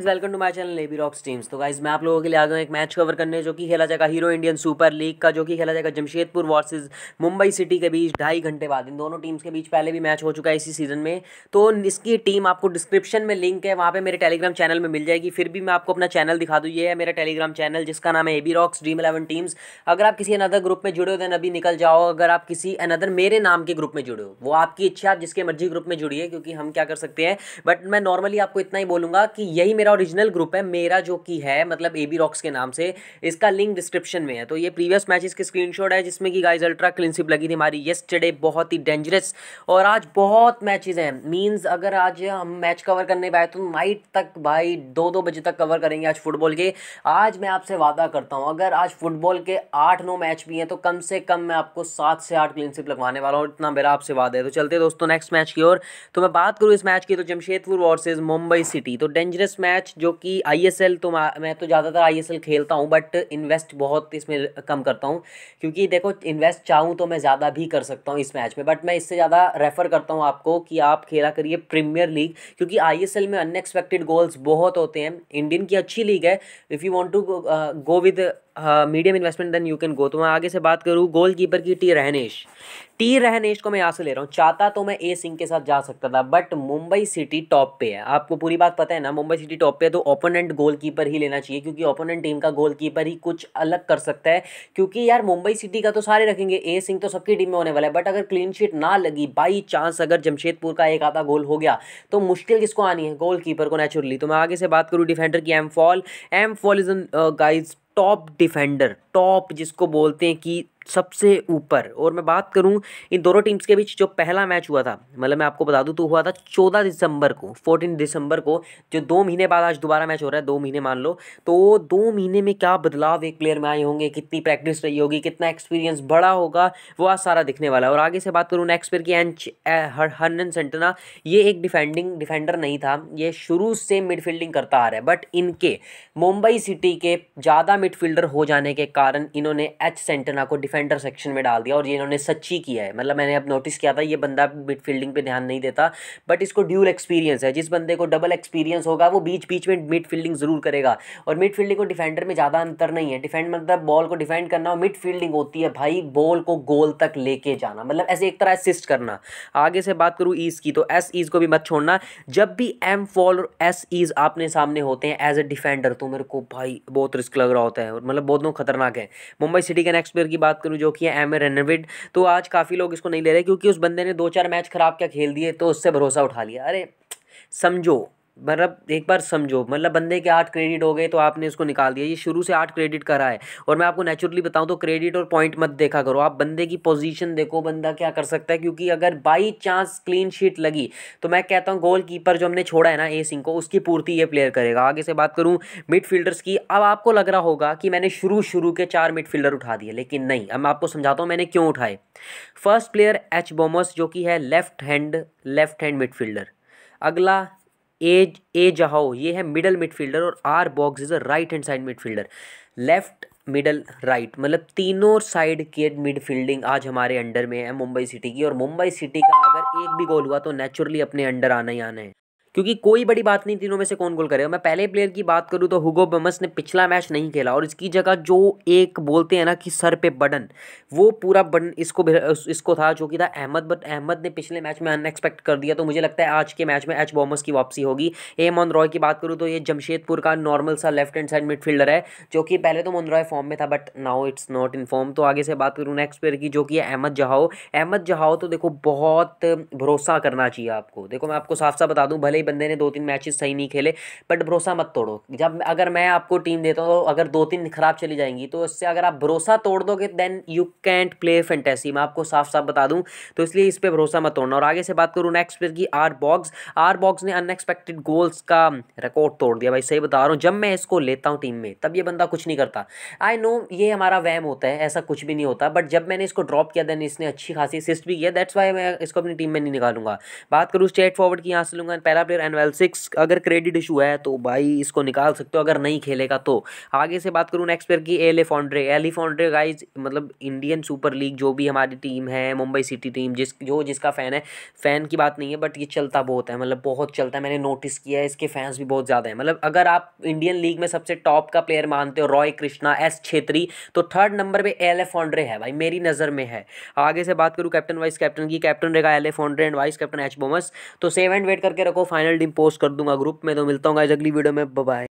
welcome to my channel AB rocks teams तो guys मैं आप लोगों के लिए आ गया एक मैच कवर करने जो कि खेला जाएगा हीरो इंडियन सुपर लीग का जो कि खेला जाएगा जमशेदपुर वर्सेस मुंबई सिटी के बीच ढाई घंटे बाद इन दोनों टीम्स के बीच पहले भी मैच हो चुका है इसी सीजन में तो इसकी टीम आपको डिस्क्रिप्शन में लिंक है वहाँ पर मेरे टेलीग्राम चैनल में मिल जाएगी फिर भी मैं आपको अपना चैनल दिखा दूँ ये है मेरा टेलीग्राम चैनल जिसका नाम है AB rocks dream eleven teams अगर आप किसी अनदर ग्रुप में जुड़े हो देन अभी निकल जाओ अगर आप किसी अनदर मेरे नाम के ग्रुप में जुड़े हो वो आपकी इच्छा आप जिसके मर्जी ग्रुप में जुड़िए क्योंकि हम क्या कर सकते हैं बट मैं नॉर्मली आपको इतना ही बोलूँगा कि यही मेरा ओरिजिनल ग्रुप है मेरा जो की है मतलब ए बी रॉक्स के नाम से इसका लिंक डिस्क्रिप्शन में है तो ये प्रीवियस मैचेस के स्क्रीनशॉट है जिसमें कि गाइज अल्ट्रा क्लिनशिप लगी थी हमारी येस्टरडे बहुत ही डेंजरस और आज बहुत मैचेज हैं मीन्स अगर आज हम मैच कवर करने पाए तो नाइट तक भाई दो दो बजे तक कवर करेंगे आज फुटबॉल के आज मैं आपसे वादा करता हूँ अगर आज फुटबॉल के आठ नौ मैच भी हैं तो कम से कम मैं आपको सात से आठ क्लिनशिप लगवाने वाला हूँ इतना मेरा आपसे वादा है तो चलते दोस्तों नेक्स्ट मैच की ओर तो मैं बात करूँ इस मैच की तो जमशेदपुर वर्सेज मुंबई सिटी तो डेंजरस मैच मैच जो कि आईएसएल तो मैं तो ज़्यादातर आईएसएल खेलता हूँ बट इन्वेस्ट बहुत इसमें कम करता हूँ क्योंकि देखो इन्वेस्ट चाहूँ तो मैं ज़्यादा भी कर सकता हूँ इस मैच में बट मैं इससे ज़्यादा रेफ़र करता हूँ आपको कि आप खेला करिए प्रीमियर लीग क्योंकि आई में अनएक्सपेक्टेड गोल्स बहुत होते हैं इंडियन की अच्छी लीग है if you want to go with medium investment then you can go तो मैं आगे से बात करूँ गोल कीपर की टी रहनेश टी रहनेश को मैं यहाँ से ले रहा हूँ चाहता तो मैं ए सिंह के साथ जा सकता था बट मुंबई सिटी टॉप पे है आपको पूरी बात पता है ना मुंबई सिटी टॉप पे है तो ओपोनेंट गोल कीपर ही लेना चाहिए क्योंकि ओपोनेंट टीम का गोल कीपर ही कुछ अलग कर सकता है क्योंकि यार मुंबई सिटी का तो सारे रखेंगे ए सिंह तो सबकी टीम में होने वाला है बट अगर क्लीन शीट ना लगी बाई चांस अगर जमशेदपुर का एक आधा गोल हो गया तो मुश्किल किसको आनी है गोल को नेचुरली तो मैं आगे से बात करूँ डिफेंडर की M Fall M Fall is guys top defender top जिसको बोलते हैं कि सबसे ऊपर और मैं बात करूं इन दोनों टीम्स के बीच जो पहला मैच हुआ था मतलब मैं आपको बता दूं तो हुआ था 14 दिसंबर को 14 दिसंबर को जो दो महीने बाद आज दोबारा मैच हो रहा है दो महीने मान लो तो दो महीने में क्या बदलाव एक प्लेयर में आए होंगे कितनी प्रैक्टिस रही होगी कितना एक्सपीरियंस बड़ा होगा वो आज सारा दिखने वाला है और आगे से बात करूँ नेक्स्ट प्लेयर की एंच हरन सेंटना ये एक डिफेंडिंग डिफेंडर नहीं था ये शुरू से मिडफील्डिंग करता आ रहा है बट इनके मुंबई सिटी के ज़्यादा मिडफील्डर हो जाने के कारण इन्होंने एच सेंटना को डिफेंडर सेक्शन में डाल दिया और ये इन्होंने सच्ची किया है मतलब मैंने अब नोटिस किया था ये बंदा मिड फील्डिंग पर ध्यान नहीं देता बट इसको ड्यूल एक्सपीरियंस है जिस बंदे को डबल एक्सपीरियंस होगा वो बीच बीच में मिड फील्डिंग ज़रूर करेगा और मिड फील्डिंग को डिफेंडर में ज़्यादा अंतर नहीं है डिफेंड मतलब बॉल को डिफेंड करना और मिड फील्डिंग होती है भाई बॉल को गोल तक लेके जाना मतलब ऐसे एक तरह असिस्ट करना आगे से बात करूँ ईज की तो एस ईज को भी मत छोड़ना जब भी एम फॉल और एस ईज आपने सामने होते हैं एज ए डिफेंडर तो मेरे को भाई बहुत रिस्क लग रहा होता है और मतलब बहुत खतरनाक है मुंबई सिटी के नेक्स्ट प्लेयर की बात करूँ जो कि एम एम रेनविड तो आज काफ़ी लोग इसको नहीं ले रहे क्योंकि उस बंदे ने दो चार मैच ख़राब क्या खेल दिए तो उससे भरोसा उठा लिया अरे समझो मतलब एक बार समझो मतलब बंदे के आठ क्रेडिट हो गए तो आपने उसको निकाल दिया ये शुरू से आठ क्रेडिट करा है और मैं आपको नेचुरली बताऊं तो क्रेडिट और पॉइंट मत देखा करो आप बंदे की पोजीशन देखो बंदा क्या कर सकता है क्योंकि अगर बाई चांस क्लीन शीट लगी तो मैं कहता हूँ गोल कीपर जो हमने छोड़ा है ना ए सिंह को उसकी पूर्ति ये प्लेयर करेगा आगे से बात करूँ मिडफील्डर्स की अब आपको लग रहा होगा कि मैंने शुरू शुरू के चार मिडफील्डर उठा दिए लेकिन नहीं अब मैं आपको समझाता हूँ मैंने क्यों उठाए फर्स्ट प्लेयर एच बोमस जो कि है left hand left hand midfielder अगला ए ए जहाओ ये है मिडल मिडफील्डर और R Borges is a right hand side midfielder left middle right मतलब तीनों साइड के मिडफील्डिंग आज हमारे अंडर में है मुंबई सिटी की और मुंबई सिटी का अगर एक भी गोल हुआ तो नेचुरली अपने अंडर आना ही आना है क्योंकि कोई बड़ी बात नहीं तीनों में से कौन गोल करेगा मैं पहले प्लेयर की बात करूँ तो हुगो बमस ने पिछला मैच नहीं खेला और इसकी जगह जो एक बोलते हैं ना कि सर पे बडन वो पूरा बडन इसको इसको था जो कि था अहमद बट अहमद ने पिछले मैच में अनएक्सपेक्ट कर दिया तो मुझे लगता है आज के मैच में एच बॉमस की वापसी होगी ए मोन रॉय की बात करूँ तो ये जमशेदपुर का नॉर्मल सा लेफ्ट हैंड साइड मिडफील्डर है जो कि पहले तो मोन रॉय फॉर्म में था but now it's not in form तो आगे से बात करूँ नेक्स्ट प्लेयर की जो कि अहमद जहाओ अहमद जहाओ तो देखो बहुत भरोसा करना चाहिए आपको देखो मैं आपको साफ साफ बता दूँ भले कई बंदे ने दो तीन मैचेस सही नहीं खेले बट भरोसा मत तोड़ो जब अगर मैं आपको टीम देता हूँ तो अगर दो तीन ख़राब चली जाएंगी तो इससे अगर आप भरोसा तोड़ दोगे then you can't play fantasy मैं आपको साफ साफ बता दूँ तो इसलिए इस पर भरोसा मत तोड़ना और आगे से बात करूँ नेक्स्ट प्लेयर की आर बॉक्स आर बॉक्स ने अनएक्सपेक्टेड गोल्स का रिकॉर्ड तोड़ दिया भाई सही बता रहा हूँ जब मैं इसको लेता हूँ टीम में तब ये बंदा कुछ नहीं करता आई नो ये हमारा वैम होता है ऐसा कुछ भी नहीं होता बट जब मैंने इसको ड्रॉप किया देन इसने अच्छी खासी असिस्ट भी किया दैट्स वाई मैं इसको अपनी टीम में नहीं निकालूंगा बात करूँ स्टेट फॉरवर्ड की यहाँ से लूँगा पहला फिर एनवेल सिक्स अगर क्रेडिट इशू है तो भाई इसको निकाल सकते हो अगर नहीं खेलेगा तो आगे से बात करूँ नेक्स्ट प्लेयर की L A Fondre L Fondre guys मतलब इंडियन सुपर लीग जो भी हमारी टीम है मुंबई सिटी टीम जिस जो जिसका फ़ैन है फ़ैन की बात नहीं है बट ये चलता बहुत है मतलब बहुत चलता है मैंने नोटिस किया है इसके फैंस भी बहुत ज़्यादा है मतलब अगर आप इंडियन लीग में सबसे टॉप का प्लेयर मानते हो रॉय कृष्णा एस छेत्री तो थर्ड नंबर पर एल ए फॉन्ड्रे है भाई मेरी नज़र में है आगे से बात करूँ कैप्टन वाइस कैप्टन की कैप्टन रहेगा L A Fondre and vice captain H Boumous तो सेव एंड वेट करके रखो फाइनल फाइनल पोस्ट कर दूंगा ग्रुप में तो मिलता हूँ गाइज अगली वीडियो में बाय